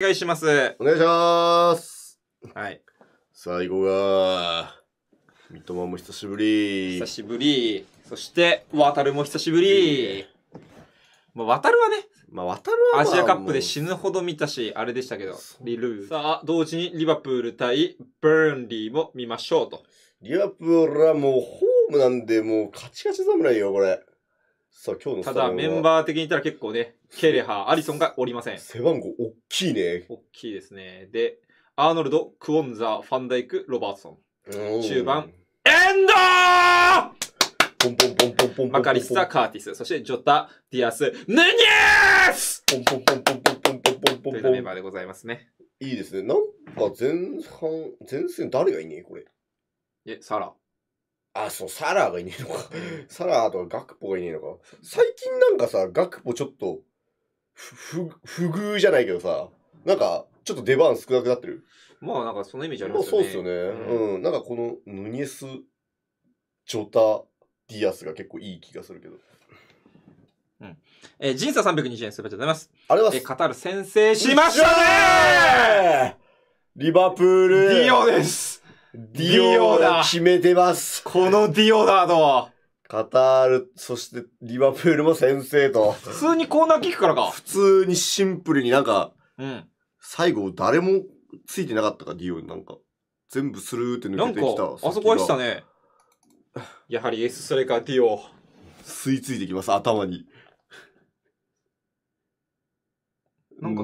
お願いします。お願いします。はい。最後が、三笘も久しぶり。久しぶり。そして、渡るも久しぶり。まあ、渡るはね、まあ、渡るは、アジアカップで死ぬほど見たし、あれでしたけど、リルー。さあ、同時にリバプール対バーンリーも見ましょうと。リバプールはもうホームなんで、もうカチカチ侍よ、これ。さあ今日のただメンバー的に言ったら結構ね、ケレハ、ー、アリソンがおりません。背番号大きいね。大きいですね。で、アーノルド、クオンザ、ファンダイク、ロバートソン。中盤、エンドポンポンポンポンポンマカリッサ、カーティス、そしてジョタ、ディアス、ヌニエスポンポンポンポンポンポンポンポンポン。といメンバーでございますね。いいですね。なんか前半、前線誰がいねえこれ。え、サラ。あ、そう、サラーがいねえのか。サラーとかガクポがいねえのか。最近なんかさ、ガクポちょっと、ふ、ふ、不遇じゃないけどさ、なんか、ちょっと出番少なくなってる。まあなんかそのイメージありますよね。まあ、そうっすよね、うん。うん。なんかこのヌニエス、ジョタ、ディアスが結構いい気がするけど。うん。えー、ジンサ320円すべてございます。ありがとうございます。えー、カタール先制しましたねリバプール。ディオです。ディオだ決めてます。このディオだのカタール、そしてリバプールも先生と。普通にコーナーキックからか。普通にシンプルになんか、うん。最後誰もついてなかったか、ディオになんか。全部スルーって抜けてきた。あそこでしたね。やはりエースストライカーディオ。吸い付いてきます、頭に。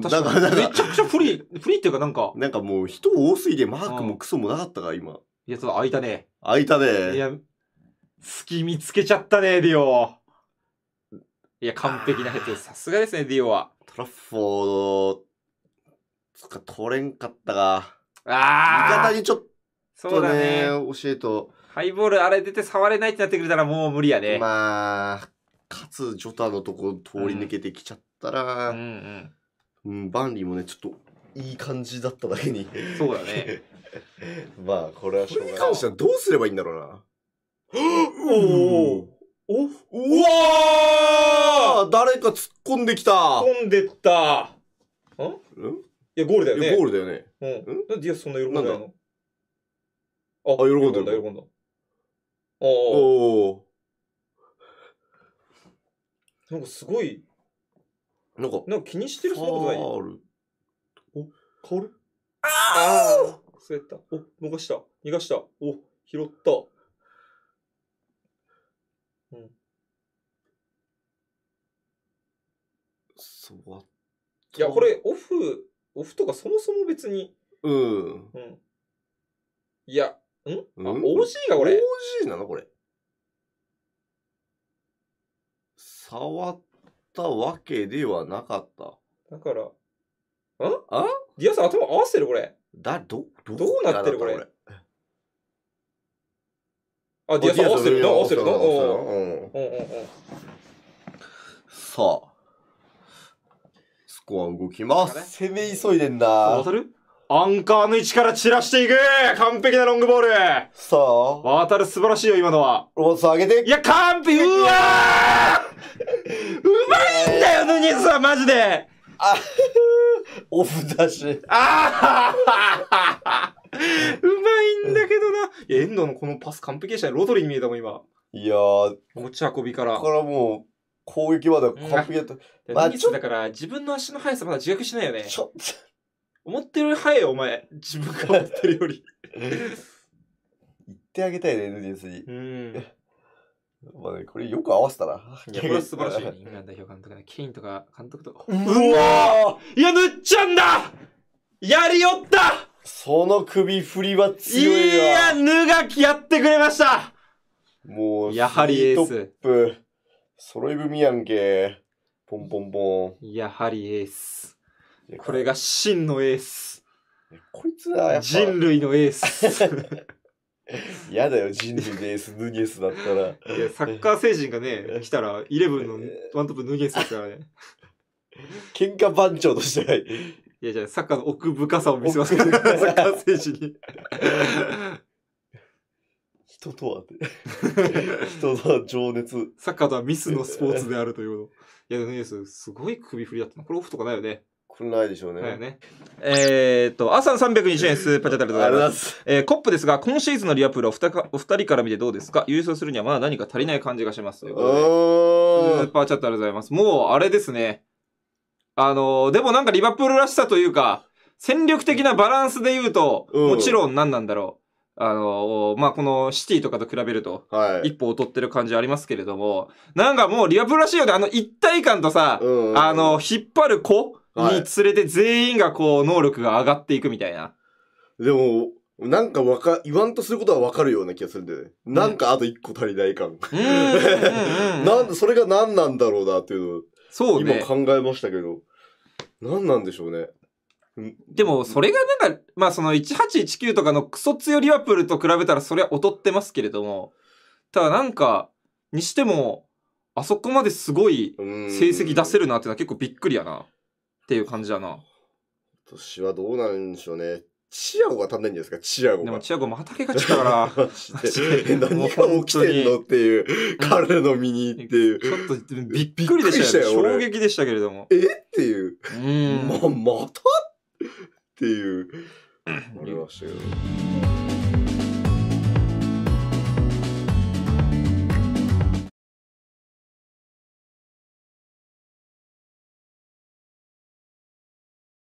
確かに。めちゃくちゃー、フリーっていうかなんか。なんかもう人多すぎてマークもクソもなかったから、今。いや、ちょっと空いたね。空いたね。いや、隙見つけちゃったね、ディオ。いや、完璧なヘッド。さすがですね、ディオは。トラッフォード、か取れんかったが。ああ味方にちょっとね、ね教えと。ハイボールあれ出て触れないってなってくれたらもう無理やね。まあ、かつジョタのとこ通り抜けてきちゃったら、うん、うんうんうん、バンリーもね、ちょっといい感じだっただけにそうだね。まあ、これはしょうがない。これに関してはどうすればいいんだろうな。おおおうわー誰か突っ込んできた突んでったんんいや、ゴールだよね。ゴールだよね。うん。なんでディアスそんな喜んだのあ、喜んだ、喜んだ。おおなんかすごい、なんか、なんか気にしてるそうなことないお、変わるああやった。お、逃した。逃がした。お、拾った。うん。そう。いや、これ、オフ、オフとかそもそも別に。うん。うん。いや、ん、うん、あ、OG がこれ。OG なのこれ。触っったわけではなかった。だから、んあディアさん頭合わせてるこれ。だ、ど、どどうなってるこれ俺あ、ディアさん合わせる合わせるな。うんうんうんうん。さあ。スコア動きます。攻め急いでんな渡るアンカーの位置から散らしていく完璧なロングボールさあ、渡る素晴らしいよ、今のは。ローッ上げてい。や、完璧うわーニさマジで。あオフだし。あうまいんだけどな。いや、遠藤のこのパス完璧でしたね。ロドリに見えたもん、今。いやー。持ち運びから。これもう、攻撃まで完璧だった。うん、まあ、だから、自分の足の速さまだ自覚しないよね。ちょっと。思ってる速いお前。自分が思ってるより。言ってあげたいね、NDS に。うん。まあね、これよく合わせたな。いや、これは素晴らしい、ね。イングランド代表監督ね、ケインとか監督とか。うわいや、塗っちゃんだやりよったその首振りは強いわ。いや、ぬがきやってくれましたもう、やはりエース。トップ。揃い踏みやんけ。ポンポンポン。やはりエース。これが真のエース。こいつはやっぱ人類のエース。嫌 だよ、ジンジエース、ヌニエスだったら。いや、サッカー星人がね、来たら、イレブンのワントップヌニエスですからね。喧嘩番長としてない。いや、じゃあ、サッカーの奥深さを見せますから、サッカー星人に。人とは、人とは情熱。サッカーとはミスのスポーツであるというの。いや、ヌニエス、すごい首振りだったな。これオフとかないよね。来ないでしょうね。ねえー、っと、朝320円スーパーチャットでございます。えー、コップですが、今シーズンのリアプールお二人から見てどうですか優勝するにはまだ何か足りない感じがします。スーパーチャットでございます。もう、あれですね。あのー、でもなんかリバプールらしさというか、戦力的なバランスで言うと、もちろん何なんだろう。あのー、まあ、このシティとかと比べると、一歩劣ってる感じありますけれども、はい、なんかもうリアプールらしいよね。あの一体感とさ、あの、引っ張る子につれて全員がこう能力が上がっていくみたいな。でも、なんかわか、言わんとすることはわかるような気がするんだよね。なんかあと一個足りない感。なんそれが何なんだろうなっていうのを。そうね。今考えましたけど。何なんでしょうね。でも、それがなんか、まあその1819とかのクソ強リアプールと比べたらそれは劣ってますけれども、ただなんか、にしても、あそこまですごい成績出せるなってのは結構びっくりやな。っていう感じだな。今年はどうなんでしょうね。チアゴが足んないんですか、チアゴでもチアゴまた怪我したから。何が起きてんのっていう、彼の身にっていう。ちょっとびっくりでしたよ。衝撃でしたけれども。えっていう。うん。ま、またっていう。ありましたけど。